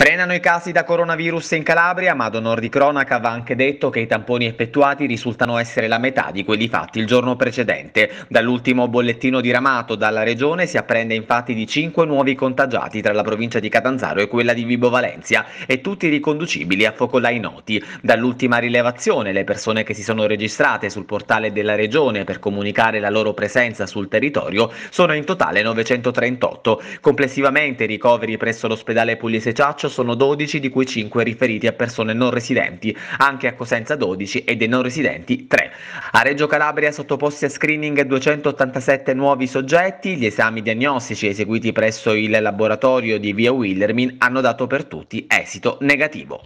Frenano i casi da coronavirus in Calabria, ma ad onor di cronaca va anche detto che i tamponi effettuati risultano essere la metà di quelli fatti il giorno precedente. Dall'ultimo bollettino diramato dalla regione si apprende infatti di 5 nuovi contagiati tra la provincia di Catanzaro e quella di Vibo Valencia e tutti riconducibili a focolai noti. Dall'ultima rilevazione le persone che si sono registrate sul portale della regione per comunicare la loro presenza sul territorio sono in totale 938. Complessivamente i ricoveri presso l'ospedale Pugliese Ciaccio bilancio sono 12, di cui 5 riferiti a persone non residenti, anche a Cosenza 12 e dei non residenti 3. A Reggio Calabria sottoposti a screening 287 nuovi soggetti, gli esami diagnostici eseguiti presso il laboratorio di via Willermin hanno dato per tutti esito negativo.